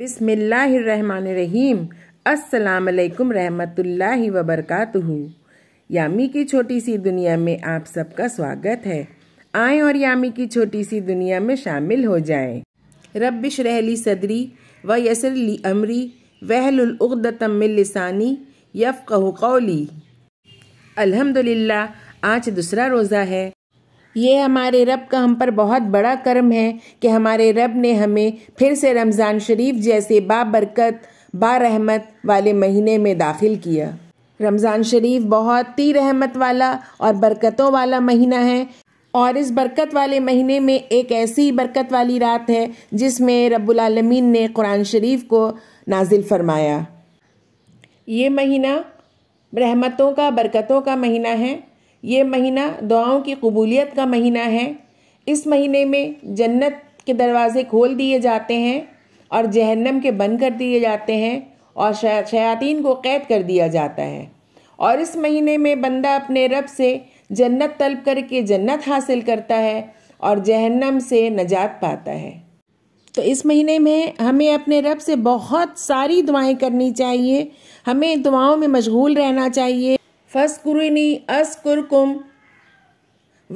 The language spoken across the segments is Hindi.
बिसमीम असलकम रहमतुल्ला वबरकत यामी की छोटी सी दुनिया में आप सबका स्वागत है आए और यामी की छोटी सी दुनिया में शामिल हो जाएं। रब शरहली सदरी व यसरली अमरी वहलतमिलसानी यफ़ कहली अल्हम्दुलिल्लाह आज दूसरा रोज़ा है ये हमारे रब का हम पर बहुत बड़ा कर्म है कि हमारे रब ने हमें फिर से रमज़ान शरीफ जैसे बाबरकत बारहमत वाले महीने में दाखिल किया रमज़ान शरीफ बहुत ही रहमत वाला और बरकतों वाला महीना है और इस बरकत वाले महीने में एक ऐसी बरकत वाली रात है जिसमें रबालमीन ने कुरान शरीफ को नाजिल फरमाया ये महीना रहमतों का बरकतों का महीना है ये महीना दुआओं की कबूलियत का महीना है इस महीने में जन्नत के दरवाजे खोल दिए जाते हैं और जहन्नम के बंद कर दिए जाते हैं और शयातीन को कैद कर दिया जाता है और इस महीने में बंदा अपने रब से जन्नत तलब करके जन्नत हासिल करता है और जहन्नम से नजात पाता है तो इस महीने में हमें अपने रब से बहुत सारी दुआएं करनी चाहिए हमें दुआओं में मशगूल रहना चाहिए फसकुरुनी असकुरकुम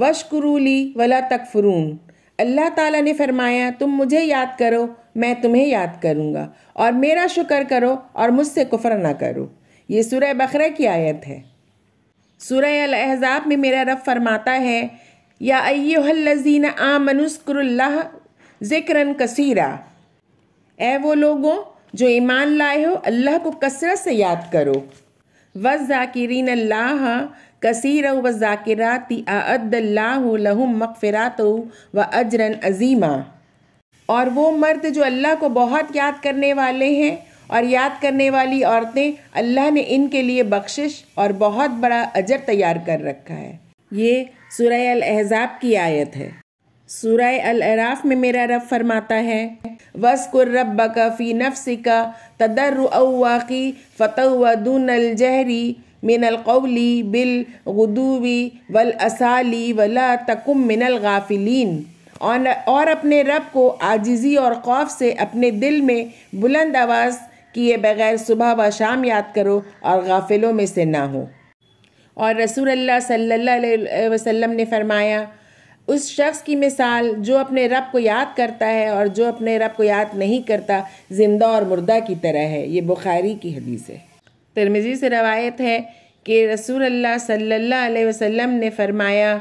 वशकुरुली वला तकफरून अल्लाह ताला ने फरमाया तुम मुझे याद करो मैं तुम्हें याद करूँगा और मेरा शुक्र करो और मुझसे कुफर ना करो ये सूर्य बकरा की आयत है अल अहज़ाब में मेरा रब फरमाता है या अय्योहल्लजीन आ मनुस्कुरल्लाह ज़िक्रन कसीरा ए वो लोगों जो ईमान लाए हो अल्लाह को कसरत से याद करो वज़ाकिरीन कसीर व ज़ाकिराती लहुम मकफ़रात व अजरन अजीमा और वो मर्द जो अल्लाह को बहुत याद करने वाले हैं और याद करने वाली औरतें अल्लाह ने इनके लिए बख्शिश और बहुत बड़ा अजर तैयार कर रखा है ये सुरह अल अहज़ाब की आयत है सूरह अल अराफ में मेरा रब फरमाता है वस्कुर रब फ़ी नफ्स का दून अल जहरी मिनल कौली बिल गदूवी वल असाली वला तकुम मिनल गाफिलीन और, और अपने रब को आजिज़ी और खौफ से अपने दिल में बुलंद आवाज़ किए बगैर सुबह व शाम याद करो और गाफिलों में से ना हो और रसूल अल्लाह सल्लल्लाहु अलैहि वसल्लम ने फरमाया उस शख्स की मिसाल जो अपने रब को याद करता है और जो अपने रब को याद नहीं करता ज़िंदा और मुर्दा की तरह है ये बुखारी की हदीस है तिरमिज़ी से रवायत है कि रसूल अल्लाह सल्लल्लाहु अलैहि वसल्लम ने फरमाया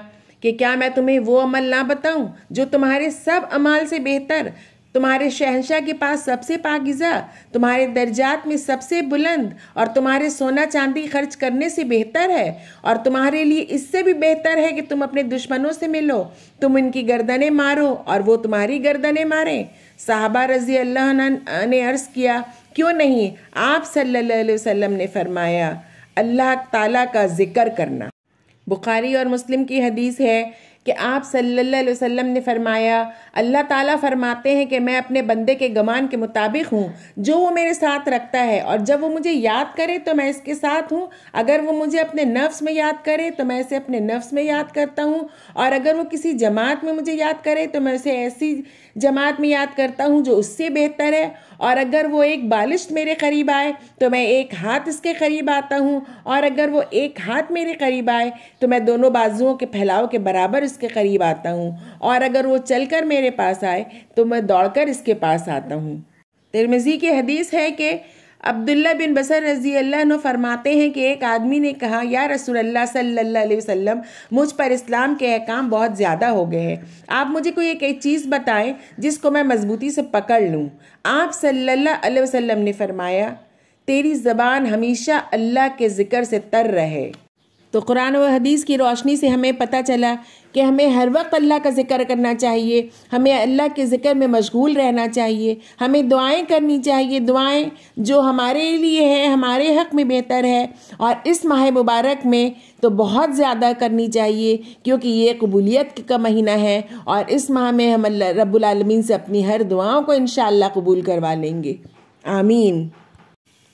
कि क्या मैं तुम्हें वो अमल ना बताऊं जो तुम्हारे सब अमाल से बेहतर तुम्हारे शहनशाह के पास सबसे पाकिजा तुम्हारे दर्जात में सबसे बुलंद और तुम्हारे सोना चांदी खर्च करने से बेहतर है और तुम्हारे लिए इससे भी बेहतर है कि तुम अपने दुश्मनों से मिलो तुम इनकी गर्दनें मारो और वो तुम्हारी गर्दनें मारें साहबा रजी अल्लाह ने अर्ज़ किया क्यों नहीं आप सल्लल्लाहु अलैहि वसल्लम ने फरमाया अल्लाह ताला का जिक्र करना बुखारी और मुस्लिम की हदीस है कि आप सल्लल्लाहु अलैहि वसल्लम ने फरमाया अल्लाह ताला फरमाते हैं कि मैं अपने बंदे के गमान के मुताबिक हूँ जो वो मेरे साथ रखता है और जब वो मुझे याद करे तो मैं इसके साथ हूँ अगर वो मुझे अपने नफ्स में याद करे तो मैं इसे अपने नफ्स में याद करता हूँ और अगर वो किसी जमात में मुझे याद करे तो मैं उसे ऐसी जमात में याद करता हूँ जो उससे बेहतर है और अगर वो एक बालिश मेरे करीब आए तो मैं एक हाथ इसके करीब आता हूँ और अगर वो एक हाथ मेरे करीब आए तो मैं दोनों बाजुओं के फैलाव के बराबर इसके करीब आता हूँ और अगर वो चलकर मेरे पास आए तो मैं दौड़कर इसके पास आता हूँ तिरमिज़ी की हदीस है कि अब्दुल्ला बिन बसर रजी अल्लाह फरमाते हैं कि एक आदमी ने कहा या रसूल अल्लाह अलैहि वसल्लम मुझ पर इस्लाम के अहकाम बहुत ज़्यादा हो गए हैं आप मुझे कोई एक, एक चीज़ बताएं जिसको मैं मजबूती से पकड़ लूँ आप सल्ला वसम ने फरमाया तेरी ज़बान हमेशा अल्लाह के ज़िक्र से तर रहे तो कुरान व हदीस की रोशनी से हमें पता चला कि हमें हर वक्त अल्लाह का जिक्र करना चाहिए हमें अल्लाह के ज़िक्र में मशगूल रहना चाहिए हमें दुआएं करनी चाहिए दुआएं जो हमारे लिए हैं हमारे हक में बेहतर है और इस माह मुबारक में तो बहुत ज़्यादा करनी चाहिए क्योंकि ये कबूलियत का महीना है और इस माह में हम रब्बुल रबालमीन से अपनी हर दुआओं को इन कबूल करवा लेंगे आमीन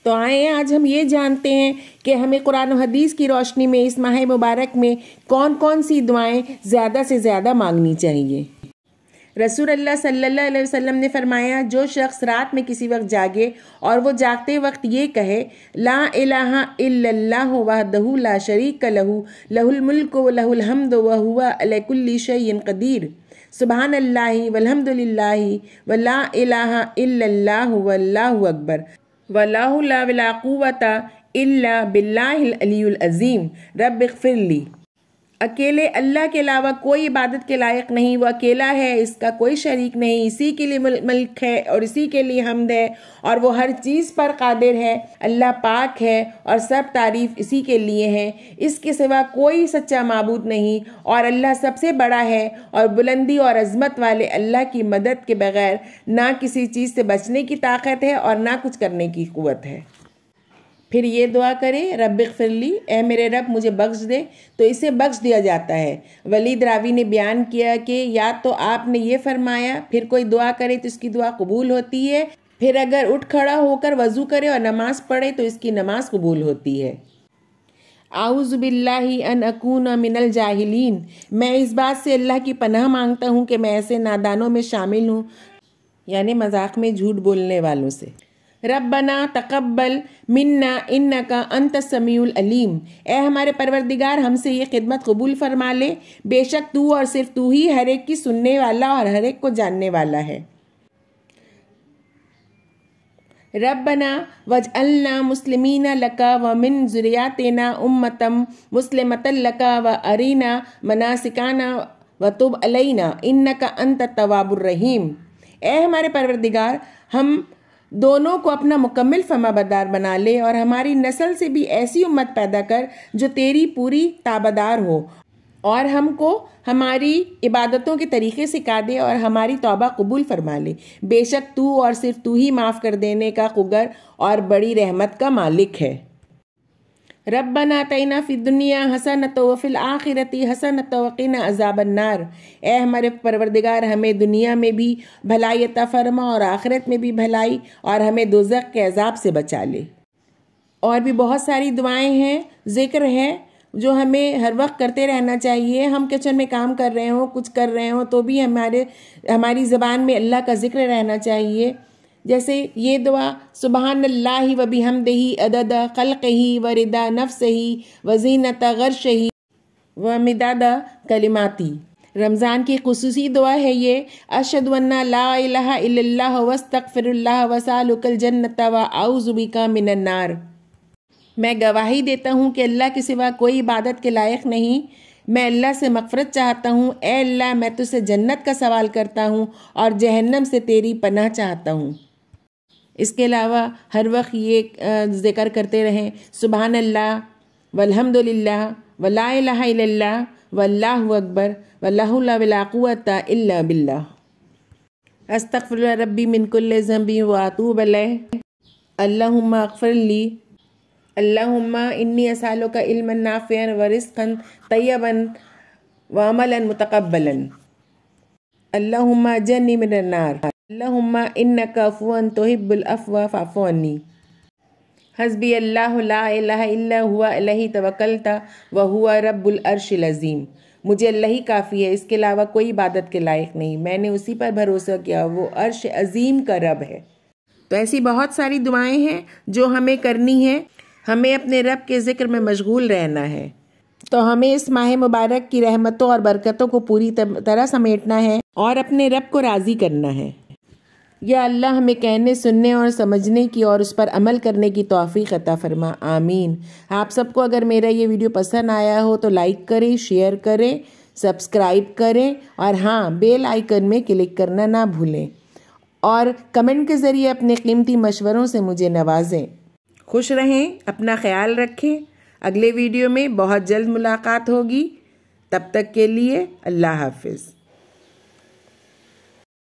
तो आए आज हम ये जानते हैं कि हमें कुरान हदीस की रोशनी में इस माह मुबारक में कौन कौन सी दुआएं ज़्यादा से ज़्यादा मांगनी चाहिए रसूल अल्लाह सल्लल्लाहु अलैहि वसल्लम ने फरमाया जो शख्स रात में किसी वक्त जागे और वो जागते वक्त ये कहे ला इलाहा इल्लल्लाह वहदहु ला शरीक लहू लहुल मुल्क व लहुल हमद व अला कुल्लि शयइन कदीर सुबहान अल्लाह वलहमदुलिल्लाह व ला इलाहा इल्लल्लाह वल्लाहु अकबर والله لا ولا قوة إلا بالله العلي العظيم رب اغفر لي अकेले अल्लाह के अलावा कोई इबादत के लायक नहीं वह अकेला है इसका कोई शरीक नहीं इसी के लिए मल्क है और इसी के लिए हमद है और वो हर चीज़ पर कादिर है अल्लाह पाक है और सब तारीफ इसी के लिए है इसके सिवा कोई सच्चा मबूद नहीं और अल्लाह सबसे बड़ा है और बुलंदी और अजमत वाले अल्लाह की मदद के बगैर ना किसी चीज़ से बचने की ताकत है और ना कुछ करने की क़वत है फिर ये दुआ करें रब फिरली ए मेरे रब मुझे बख्श दे तो इसे बख्श दिया जाता है वलीद रावी ने बयान किया कि या तो आपने ये फरमाया फिर कोई दुआ करे तो इसकी दुआ कबूल होती है फिर अगर उठ खड़ा होकर वज़ू करे और नमाज़ पढ़े तो इसकी नमाज कबूल होती है आउज़ बिल्लाकून मिनल जाहिलीन मैं इस बात से अल्लाह की पनाह मांगता हूँ कि मैं ऐसे नादानों में शामिल हूँ यानी मजाक में झूठ बोलने वालों से रबना तकबल मिन्ना इन्ना का अंत समीउल अलीम ए हमारे परवरदिगार हमसे ये खिदमत कबूल फरमा ले बेशक तू और सिर्फ तू ही हर एक की सुनने वाला और हर एक को जानने वाला है रबना वज अल्ला मुसलमीना लका व मिन जुरियातना उम्मतम मुसलमतल लका व अरीना मनासिकाना व तुब अलैना इन्ना का अंत तवाबुर रहीम ए हमारे परवरदिगार हम दोनों को अपना मुकम्मल फमाबदार बना ले और हमारी नस्ल से भी ऐसी उम्मत पैदा कर जो तेरी पूरी ताबदार हो और हमको हमारी इबादतों के तरीके सिखा दे और हमारी तौबा कबूल फरमा ले बेशक तू और सिर्फ तू ही माफ़ कर देने का कुगर और बड़ी रहमत का मालिक है रब्बना तैना फ़िदुनिया तो फ़िल आखिरती हसनत वकीन अजाबन्नार ए हमारे परवरदिगार हमें दुनिया में भी भलाई अता फरमा और आखिरत में भी भलाई और हमें दोजक के अजाब से बचा ले और भी बहुत सारी दुआएं हैं जिक्र हैं जो हमें हर वक्त करते रहना चाहिए हम किचन में काम कर रहे हों कुछ कर रहे हों तो भी हमारे हमारी ज़बान में अल्लाह का जिक्र रहना चाहिए जैसे ये दुआ सुबहान अल्लाह व बिहमदही अदद खलक ही व रिदा नफ्स ही वजीनत गर्श ही व मिदाद कलिमाती रमज़ान की खसूसी दुआ है ये अशदवन्ना ला वस्तफ़िरल्ला वसालुकल जन्नत व आउज़ुबिका मिनन्नार मैं गवाही देता हूँ कि अल्लाह के सिवा कोई इबादत के लायक नहीं मैं अल्लाह से मफ़रत चाहता हूँ ए अल्लाह मैं तुझसे जन्नत का सवाल करता हूँ और जहन्नम से तेरी पनाह चाहता हूँ इसके अलावा हर वक्त ये जिक्र करते रहें सुबहान अल्लाह वलहमदिल्ला वला इला वल्लाह अकबर वल्लाकुत इल्ला बिल्ला अस्तफ़र रबी मिनकुल्ल ज़म्बी वातूब अल्लाहुम्मा अकफरली अल्लाहुम्मा इन्नी असालों का इल्म नाफ़ियन वरिस्कन तयबन वामलन मुतकबलन अल्लाहुम्मा जन्नी मिनन्नार عفو تحب العفو فاعف عني हसबी الله لا اله الا هو عليه व हुआ رب العرش العظيم मुझे अल्लाह ही काफ़ी है इसके अलावा कोई इबादत के लायक नहीं मैंने उसी पर भरोसा किया वो अर्श अज़ीम का रब है तो ऐसी बहुत सारी दुआएं हैं जो हमें करनी है हमें अपने रब के ज़िक्र में मशगूल रहना है तो हमें इस माह मुबारक की रहमतों और बरकतों को पूरी तरह समेटना है और अपने रब को राज़ी करना है या अल्लाह हमें कहने सुनने और समझने की और उस पर अमल करने की तोफ़ी अता फरमा आमीन आप सबको अगर मेरा ये वीडियो पसंद आया हो तो लाइक करें शेयर करें सब्सक्राइब करें और हाँ बेल आइकन में क्लिक करना ना भूलें और कमेंट के ज़रिए अपने कीमती मशवरों से मुझे नवाजें खुश रहें अपना ख्याल रखें अगले वीडियो में बहुत जल्द मुलाकात होगी तब तक के लिए अल्लाह हाफिज़